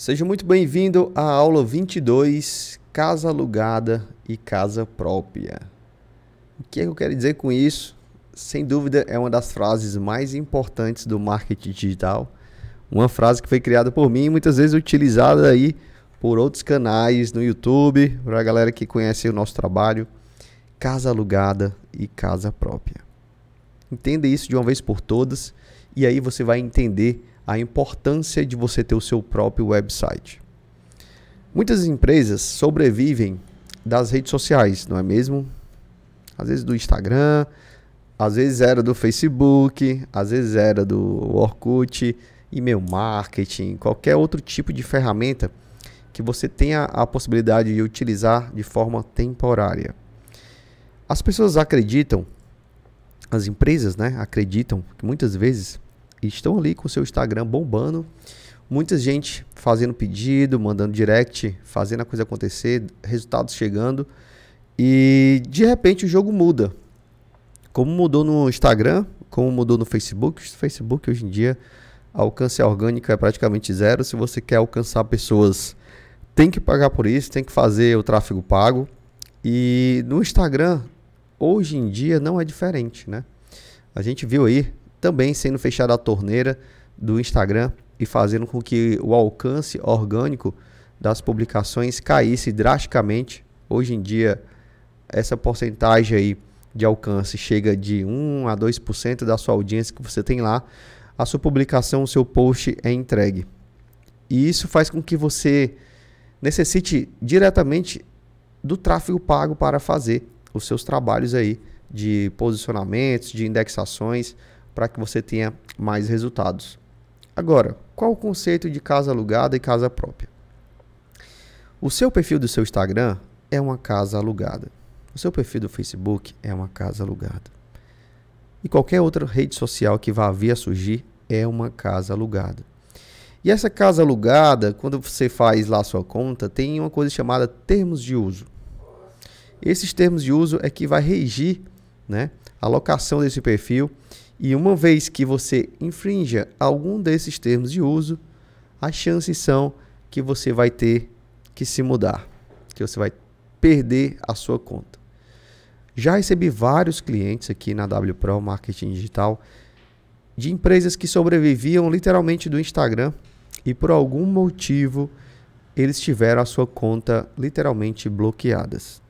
Seja muito bem-vindo à aula 22, Casa Alugada e Casa Própria. O que, é que eu quero dizer com isso? Sem dúvida, é uma das frases mais importantes do marketing digital. Uma frase que foi criada por mim e muitas vezes utilizada aí por outros canais no YouTube, para a galera que conhece o nosso trabalho. Casa alugada e casa própria. Entenda isso de uma vez por todas e aí você vai entender a importância de você ter o seu próprio website. Muitas empresas sobrevivem das redes sociais, não é mesmo? Às vezes do Instagram, às vezes era do Facebook, às vezes era do Orkut, e-mail marketing, qualquer outro tipo de ferramenta que você tenha a possibilidade de utilizar de forma temporária. As pessoas acreditam, as empresas né, acreditam que muitas vezes estão ali com o seu Instagram bombando. Muita gente fazendo pedido, mandando direct, fazendo a coisa acontecer, resultados chegando. E de repente o jogo muda. Como mudou no Instagram, como mudou no Facebook. O Facebook hoje em dia, alcance orgânico é praticamente zero. Se você quer alcançar pessoas, tem que pagar por isso, tem que fazer o tráfego pago. E no Instagram, hoje em dia, não é diferente, né? A gente viu aí também sendo fechada a torneira do Instagram e fazendo com que o alcance orgânico das publicações caísse drasticamente. Hoje em dia, essa porcentagem aí de alcance chega de 1 a 2% da sua audiência que você tem lá. A sua publicação, o seu post é entregue. E isso faz com que você necessite diretamente do tráfego pago para fazer os seus trabalhos aí de posicionamentos, de indexações, para que você tenha mais resultados. Agora, qual o conceito de casa alugada e casa própria? O seu perfil do seu Instagram é uma casa alugada. O seu perfil do Facebook é uma casa alugada. E qualquer outra rede social que vá vir a surgir é uma casa alugada. E essa casa alugada, quando você faz lá sua conta, tem uma coisa chamada termos de uso. Esses termos de uso é que vai regir né, a locação desse perfil e uma vez que você infrinja algum desses termos de uso, as chances são que você vai ter que se mudar, que você vai perder a sua conta. Já recebi vários clientes aqui na WPro Marketing Digital de empresas que sobreviviam literalmente do Instagram e por algum motivo eles tiveram a sua conta literalmente bloqueadas.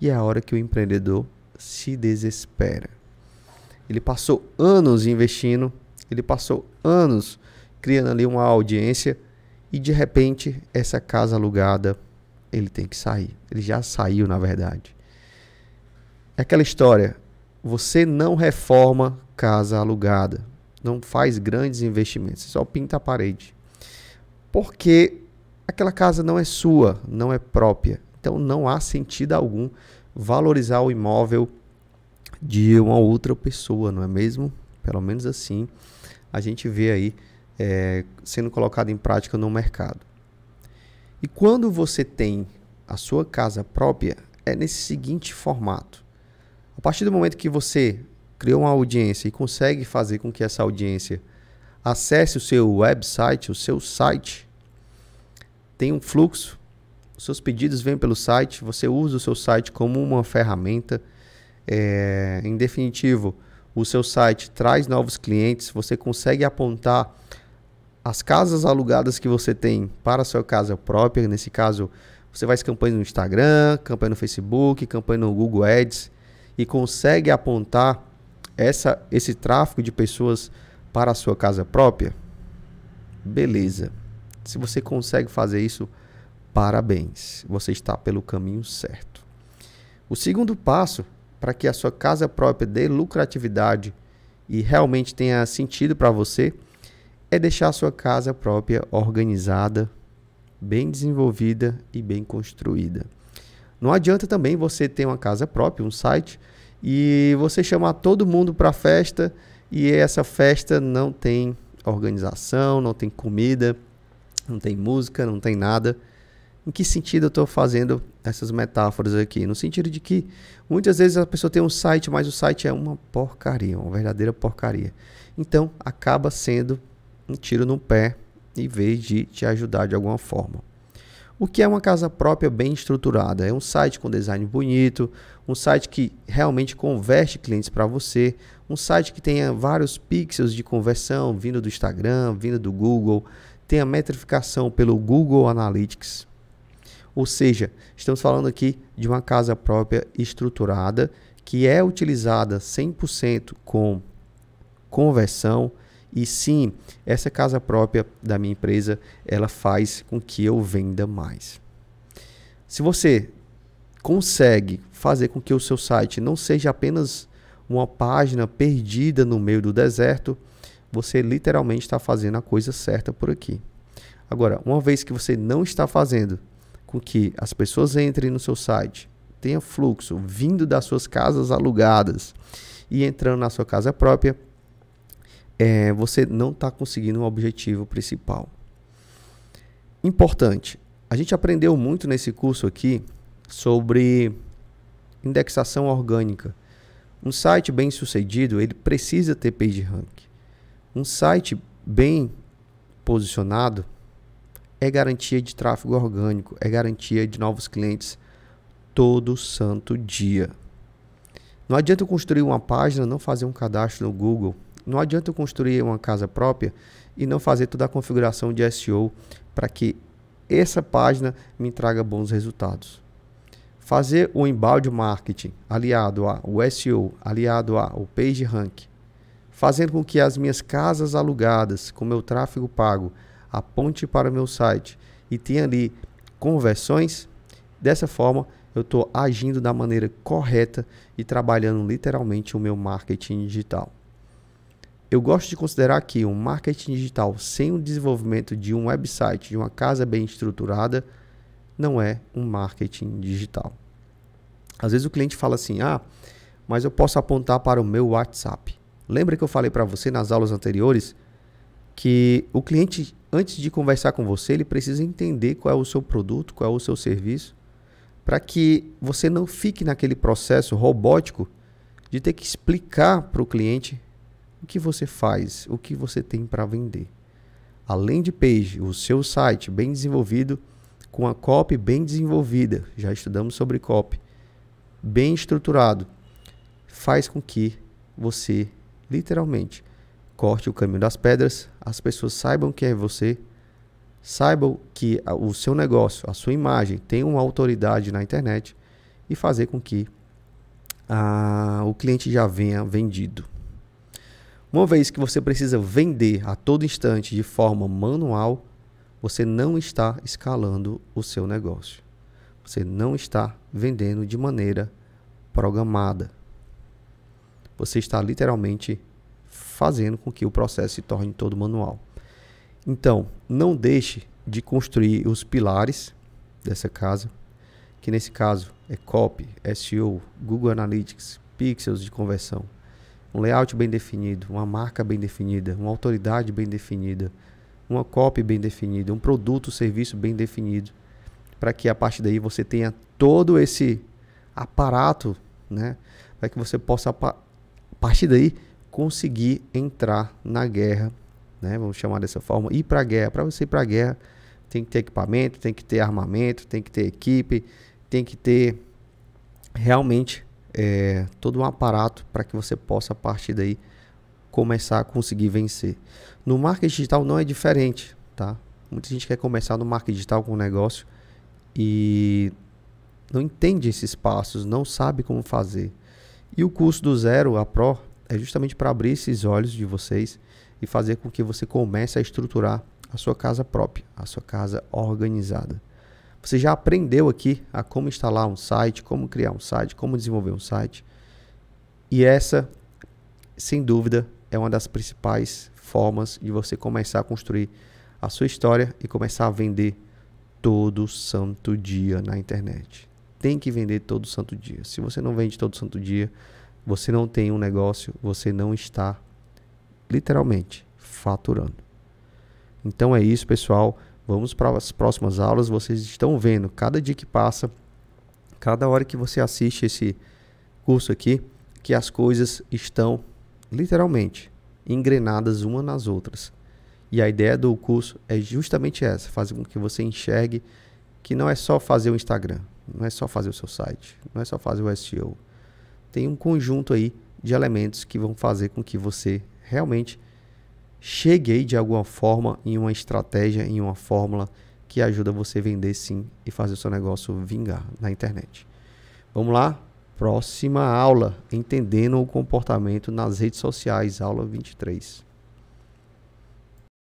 E é a hora que o empreendedor se desespera. Ele passou anos investindo, ele passou anos criando ali uma audiência e de repente essa casa alugada ele tem que sair. Ele já saiu, na verdade. É aquela história. Você não reforma casa alugada. Não faz grandes investimentos. só pinta a parede. Porque aquela casa não é sua, não é própria. Então não há sentido algum valorizar o imóvel de uma outra pessoa, não é mesmo? Pelo menos assim a gente vê aí é, sendo colocado em prática no mercado. E quando você tem a sua casa própria, é nesse seguinte formato. A partir do momento que você criou uma audiência e consegue fazer com que essa audiência acesse o seu website, o seu site, tem um fluxo, seus pedidos vêm pelo site, você usa o seu site como uma ferramenta é, em definitivo, o seu site traz novos clientes, você consegue apontar as casas alugadas que você tem para a sua casa própria. Nesse caso, você faz campanha no Instagram, campanha no Facebook, campanha no Google Ads e consegue apontar essa, esse tráfego de pessoas para a sua casa própria. Beleza. Se você consegue fazer isso, parabéns. Você está pelo caminho certo. O segundo passo para que a sua casa própria dê lucratividade e realmente tenha sentido para você, é deixar a sua casa própria organizada, bem desenvolvida e bem construída. Não adianta também você ter uma casa própria, um site, e você chamar todo mundo para a festa e essa festa não tem organização, não tem comida, não tem música, não tem nada. Em que sentido eu estou fazendo essas metáforas aqui? No sentido de que muitas vezes a pessoa tem um site, mas o site é uma porcaria, uma verdadeira porcaria. Então acaba sendo um tiro no pé em vez de te ajudar de alguma forma. O que é uma casa própria bem estruturada? É um site com design bonito, um site que realmente converte clientes para você, um site que tenha vários pixels de conversão vindo do Instagram, vindo do Google, tenha metrificação pelo Google Analytics, ou seja, estamos falando aqui de uma casa própria estruturada que é utilizada 100% com conversão. E sim, essa casa própria da minha empresa, ela faz com que eu venda mais. Se você consegue fazer com que o seu site não seja apenas uma página perdida no meio do deserto, você literalmente está fazendo a coisa certa por aqui. Agora, uma vez que você não está fazendo, com que as pessoas entrem no seu site, tenha fluxo vindo das suas casas alugadas e entrando na sua casa própria, é, você não está conseguindo o um objetivo principal. Importante, a gente aprendeu muito nesse curso aqui sobre indexação orgânica. Um site bem sucedido, ele precisa ter page rank. Um site bem posicionado, é garantia de tráfego orgânico, é garantia de novos clientes todo santo dia. Não adianta eu construir uma página, não fazer um cadastro no Google. Não adianta eu construir uma casa própria e não fazer toda a configuração de SEO para que essa página me traga bons resultados. Fazer o embalde marketing aliado ao SEO, aliado ao PageRank, fazendo com que as minhas casas alugadas, com meu tráfego pago, aponte para o meu site e tem ali conversões, dessa forma eu estou agindo da maneira correta e trabalhando literalmente o meu marketing digital. Eu gosto de considerar que um marketing digital sem o desenvolvimento de um website, de uma casa bem estruturada, não é um marketing digital. Às vezes o cliente fala assim: "Ah, mas eu posso apontar para o meu WhatsApp". Lembra que eu falei para você nas aulas anteriores que o cliente antes de conversar com você, ele precisa entender qual é o seu produto, qual é o seu serviço, para que você não fique naquele processo robótico de ter que explicar para o cliente o que você faz, o que você tem para vender. A landing page, o seu site bem desenvolvido, com a copy bem desenvolvida, já estudamos sobre copy, bem estruturado, faz com que você, literalmente, corte o caminho das pedras, as pessoas saibam quem é você, saibam que o seu negócio, a sua imagem tem uma autoridade na internet e fazer com que ah, o cliente já venha vendido. Uma vez que você precisa vender a todo instante de forma manual, você não está escalando o seu negócio. Você não está vendendo de maneira programada. Você está literalmente fazendo com que o processo se torne todo manual. Então, não deixe de construir os pilares dessa casa, que nesse caso é copy, SEO, Google Analytics, pixels de conversão, um layout bem definido, uma marca bem definida, uma autoridade bem definida, uma copy bem definida, um produto, serviço bem definido, para que a partir daí você tenha todo esse aparato, né, para que você possa a partir daí conseguir entrar na guerra, né? Vamos chamar dessa forma, ir para a guerra. Para você ir para a guerra, tem que ter equipamento, tem que ter armamento, tem que ter equipe, tem que ter realmente é, todo um aparato para que você possa a partir daí começar a conseguir vencer. No marketing digital não é diferente, tá? Muita gente quer começar no marketing digital com um negócio e não entende esses passos, não sabe como fazer. E o curso do zero, a Pro, é justamente para abrir esses olhos de vocês e fazer com que você comece a estruturar a sua casa própria, a sua casa organizada. Você já aprendeu aqui a como instalar um site, como criar um site, como desenvolver um site. E essa, sem dúvida, é uma das principais formas de você começar a construir a sua história e começar a vender todo santo dia na internet. Tem que vender todo santo dia. Se você não vende todo santo dia, você não tem um negócio, você não está literalmente faturando. Então é isso, pessoal. Vamos para as próximas aulas. Vocês estão vendo, cada dia que passa, cada hora que você assiste esse curso aqui, que as coisas estão literalmente engrenadas uma nas outras. E a ideia do curso é justamente essa: fazer com que você enxergue que não é só fazer o Instagram, não é só fazer o seu site, não é só fazer o SEO, tem um conjunto aí de elementos que vão fazer com que você realmente chegue de alguma forma em uma estratégia, em uma fórmula que ajuda você a vender sim e fazer o seu negócio vingar na internet. Vamos lá? Próxima aula, entendendo o comportamento nas redes sociais, aula 23.